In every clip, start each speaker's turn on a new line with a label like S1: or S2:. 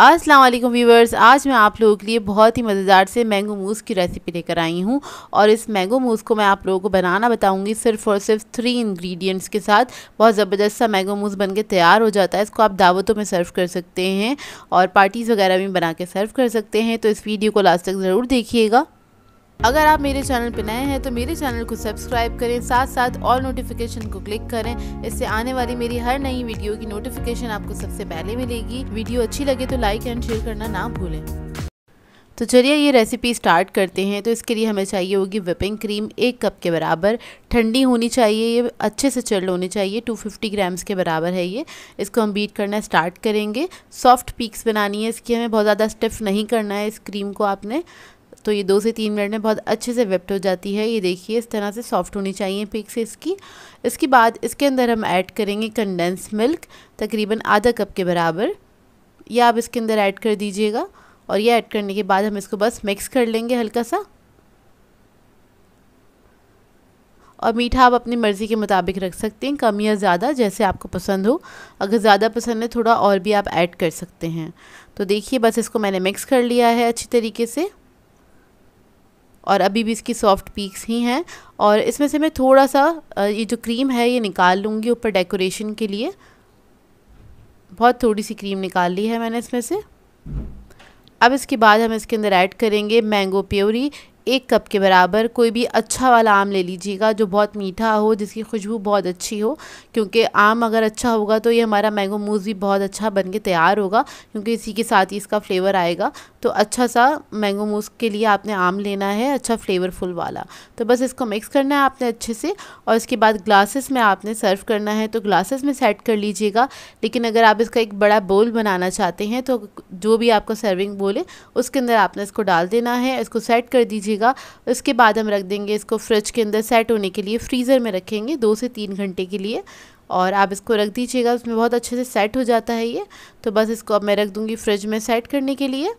S1: वालेकुम व्यूवर्स आज मैं आप लोगों के लिए बहुत ही मज़ेदार से मैंगो मूस की रेसिपी लेकर आई हूँ और इस मैंगो मूस को मैं आप लोगों को बनाना बताऊँगी सिर्फ और सिर्फ थ्री इंग्रेडिएंट्स के साथ बहुत ज़बरदस्त सा मैंगो मूस बन के तैयार हो जाता है इसको आप दावतों में सर्व कर सकते हैं और पार्टीज़ वगैरह भी बना के सर्व कर सकते हैं तो इस वीडियो को लास्ट तक ज़रूर देखिएगा अगर आप मेरे चैनल पर नए हैं तो मेरे चैनल को सब्सक्राइब करें साथ साथ ऑल नोटिफिकेशन को क्लिक करें इससे आने वाली मेरी हर नई वीडियो की नोटिफिकेशन आपको सबसे पहले मिलेगी वीडियो अच्छी लगे तो लाइक एंड शेयर करना ना भूलें तो चलिए ये रेसिपी स्टार्ट करते हैं तो इसके लिए हमें चाहिए होगी विपिंग क्रीम एक कप के बराबर ठंडी होनी चाहिए ये अच्छे से चल होनी चाहिए 250 ग्राम्स के बराबर है ये इसको हम बीट करना स्टार्ट करेंगे सॉफ्ट पीक्स बनानी है इसकी हमें बहुत ज़्यादा स्टिफ नहीं करना है इस क्रीम को आपने तो ये दो से तीन मिनट में बहुत अच्छे से वेप्ट हो जाती है ये देखिए इस तरह से सॉफ्ट होनी चाहिए पिक्स इसकी इसके बाद इसके अंदर हम ऐड करेंगे कंडेंस मिल्क तकरीबन आधा कप के बराबर या आप इसके अंदर ऐड कर दीजिएगा और ये ऐड करने के बाद हम इसको बस मिक्स कर लेंगे हल्का सा और मीठा आप अपनी मर्ज़ी के मुताबिक रख सकते हैं कम या ज़्यादा जैसे आपको पसंद हो अगर ज़्यादा पसंद है थोड़ा और भी आप ऐड कर सकते हैं तो देखिए बस इसको मैंने मिक्स कर लिया है अच्छी तरीके से और अभी भी इसकी सॉफ्ट पीक्स ही हैं और इसमें से मैं थोड़ा सा ये जो क्रीम है ये निकाल लूँगी ऊपर डेकोरेशन के लिए बहुत थोड़ी सी क्रीम निकाल ली है मैंने इसमें से अब इसके बाद हम इसके अंदर ऐड करेंगे मैंगो प्योरी एक कप के बराबर कोई भी अच्छा वाला आम ले लीजिएगा जो बहुत मीठा हो जिसकी खुशबू बहुत अच्छी हो क्योंकि आम अगर अच्छा होगा तो ये हमारा मैंगो मूज भी बहुत अच्छा बन के तैयार होगा क्योंकि इसी के साथ ही इसका फ्लेवर आएगा तो अच्छा सा मैंगो मूज के लिए आपने आम लेना है अच्छा फ्लेवरफुल वाला तो बस इसको मिक्स करना है आपने अच्छे से और इसके बाद ग्लासेस में आपने सर्व करना है तो ग्लासेस में सेट कर लीजिएगा लेकिन अगर आप इसका एक बड़ा बोल बनाना चाहते हैं तो जो भी आपका सर्विंग बोल है उसके अंदर आपने इसको डाल देना है इसको सेट कर दीजिए लीजिएगा उसके बाद हम रख देंगे इसको फ्रिज के अंदर सेट होने के लिए फ्रीज़र में रखेंगे दो से तीन घंटे के लिए और आप इसको रख दीजिएगा उसमें बहुत अच्छे से सेट हो जाता है ये तो बस इसको अब मैं रख दूँगी फ्रिज में सेट करने के लिए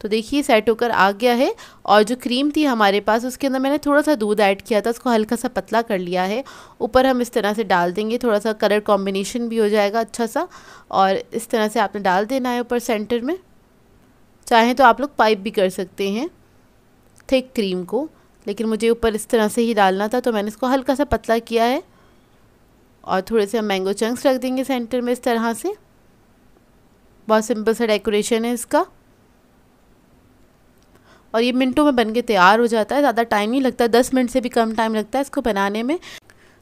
S1: तो देखिए सेट होकर आ गया है और जो क्रीम थी हमारे पास उसके अंदर मैंने थोड़ा सा दूध ऐड किया था उसको हल्का सा पतला कर लिया है ऊपर हम इस तरह से डाल देंगे थोड़ा सा कलर कॉम्बिनेशन भी हो जाएगा अच्छा सा और इस तरह से आपने डाल देना है ऊपर सेंटर में चाहें तो आप लोग पाइप भी कर सकते हैं थिक क्रीम को लेकिन मुझे ऊपर इस तरह से ही डालना था तो मैंने इसको हल्का सा पतला किया है और थोड़े से हम मैंगो चंक्स रख देंगे सेंटर में इस तरह से बहुत सिंपल सा डेकोरेशन है इसका और ये मिनटों में बन के तैयार हो जाता है ज़्यादा टाइम नहीं लगता दस मिनट से भी कम टाइम लगता है इसको बनाने में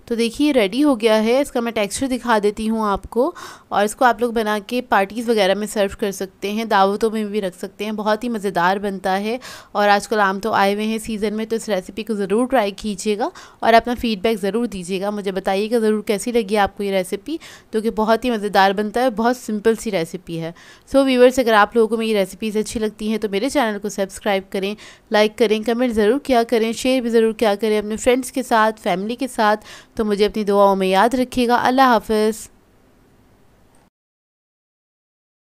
S1: तो देखिए रेडी हो गया है इसका मैं टेक्सचर दिखा देती हूँ आपको और इसको आप लोग बना के पार्टीज़ वगैरह में सर्व कर सकते हैं दावतों में भी रख सकते हैं बहुत ही मज़ेदार बनता है और आजकल आम तो आए हुए हैं सीज़न में तो इस रेसिपी को ज़रूर ट्राई कीजिएगा और अपना फ़ीडबैक ज़रूर दीजिएगा मुझे बताइएगा ज़रूर कैसी लगी आपको ये रेसिपी जो कि बहुत ही मज़ेदार बनता है बहुत सिंपल सी रेसिपी है सो व्यूवर्स अगर आप लोगों को मेरी रेसिपीज़ अच्छी लगती हैं तो मेरे चैनल को सब्सक्राइब करें लाइक करें कमेंट ज़रूर क्या करें शेयर भी ज़रूर क्या करें अपने फ्रेंड्स के साथ फैमिली के साथ तो मुझे अपनी दुआओं में याद रखिएगा अल्लाह हाफिज़